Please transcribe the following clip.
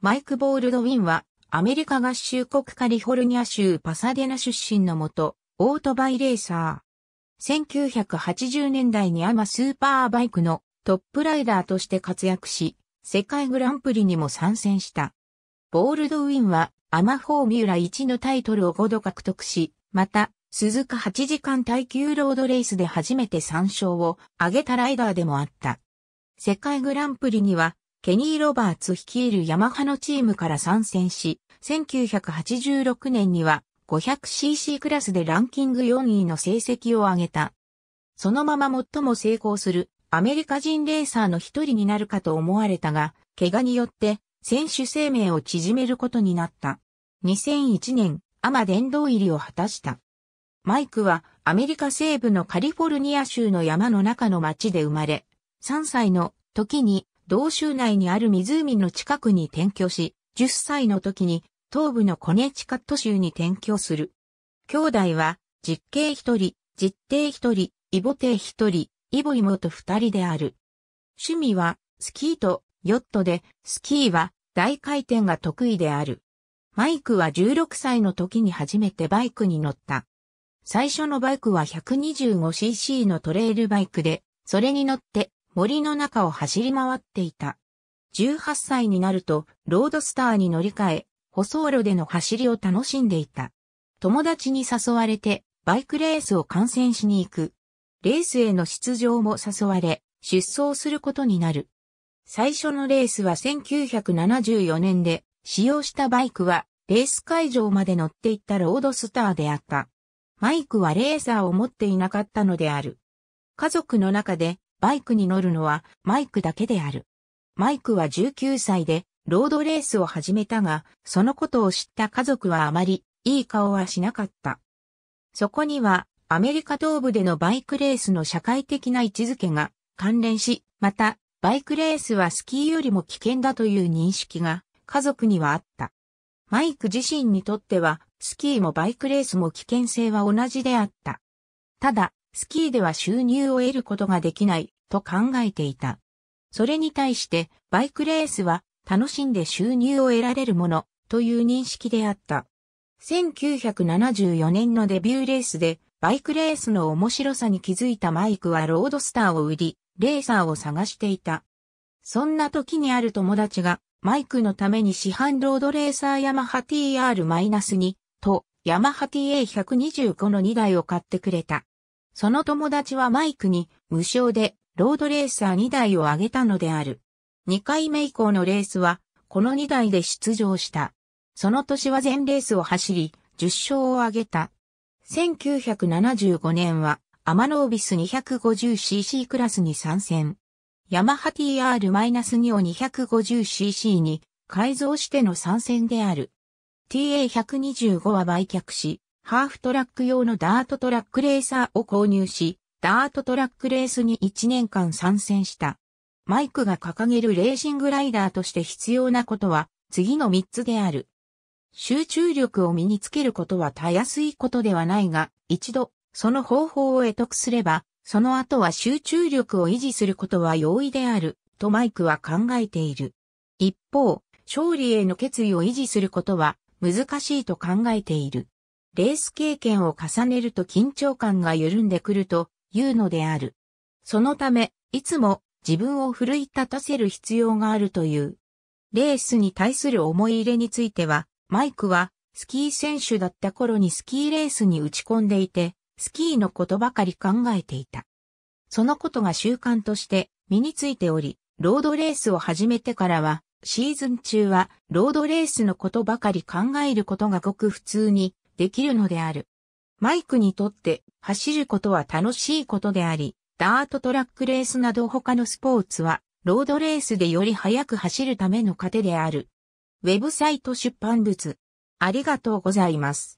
マイク・ボールドウィンは、アメリカ合衆国カリフォルニア州パサデナ出身のもと、オートバイレーサー。1980年代にアマスーパーバイクのトップライダーとして活躍し、世界グランプリにも参戦した。ボールドウィンは、アマフォーミュラ1のタイトルを5度獲得し、また、鈴鹿8時間耐久ロードレースで初めて参勝を挙げたライダーでもあった。世界グランプリにはケニー・ロバーツ率いるヤマハのチームから参戦し、1986年には 500cc クラスでランキング4位の成績を上げた。そのまま最も成功するアメリカ人レーサーの一人になるかと思われたが、怪我によって選手生命を縮めることになった。2001年、アマ殿堂入りを果たした。マイクはアメリカ西部のカリフォルニア州の山の中の町で生まれ、3歳の時に同州内にある湖の近くに転居し、10歳の時に東部のコネチカット州に転居する。兄弟は、実刑一人、実弟一人、イボ定一人、イボ妹二人である。趣味は、スキーとヨットで、スキーは大回転が得意である。マイクは16歳の時に初めてバイクに乗った。最初のバイクは 125cc のトレイルバイクで、それに乗って森の中を走り回っていた。18歳になると、ロードスターに乗り換え、舗装路での走りを楽しんでいた。友達に誘われて、バイクレースを観戦しに行く。レースへの出場も誘われ、出走することになる。最初のレースは1974年で、使用したバイクは、レース会場まで乗っていったロードスターであった。マイクはレーサーを持っていなかったのである。家族の中でバイクに乗るのはマイクだけである。マイクは19歳でロードレースを始めたが、そのことを知った家族はあまりいい顔はしなかった。そこにはアメリカ東部でのバイクレースの社会的な位置づけが関連し、またバイクレースはスキーよりも危険だという認識が家族にはあった。マイク自身にとってはスキーもバイクレースも危険性は同じであった。ただ、スキーでは収入を得ることができないと考えていた。それに対してバイクレースは楽しんで収入を得られるものという認識であった。1974年のデビューレースでバイクレースの面白さに気づいたマイクはロードスターを売り、レーサーを探していた。そんな時にある友達がマイクのために市販ロードレーサーヤマハ TR-2 とヤマハ TA125 の2台を買ってくれた。その友達はマイクに無償でロードレーサー2台をあげたのである。2回目以降のレースは、この2台で出場した。その年は全レースを走り、10勝を挙げた。1975年は、アマノービス 250cc クラスに参戦。ヤマハ TR-2 を 250cc に改造しての参戦である。TA125 は売却し、ハーフトラック用のダートトラックレーサーを購入し、ダートトラックレースに1年間参戦した。マイクが掲げるレーシングライダーとして必要なことは、次の3つである。集中力を身につけることはたやすいことではないが、一度、その方法を得得すれば、その後は集中力を維持することは容易である、とマイクは考えている。一方、勝利への決意を維持することは難しいと考えている。レース経験を重ねると緊張感が緩んでくるというのである。そのため、いつも自分を奮い立たせる必要があるという。レースに対する思い入れについては、マイクはスキー選手だった頃にスキーレースに打ち込んでいて、スキーのことばかり考えていた。そのことが習慣として身についており、ロードレースを始めてからは、シーズン中はロードレースのことばかり考えることがごく普通にできるのである。マイクにとって走ることは楽しいことであり、ダートトラックレースなど他のスポーツは、ロードレースでより速く走るための糧である。ウェブサイト出版物。ありがとうございます。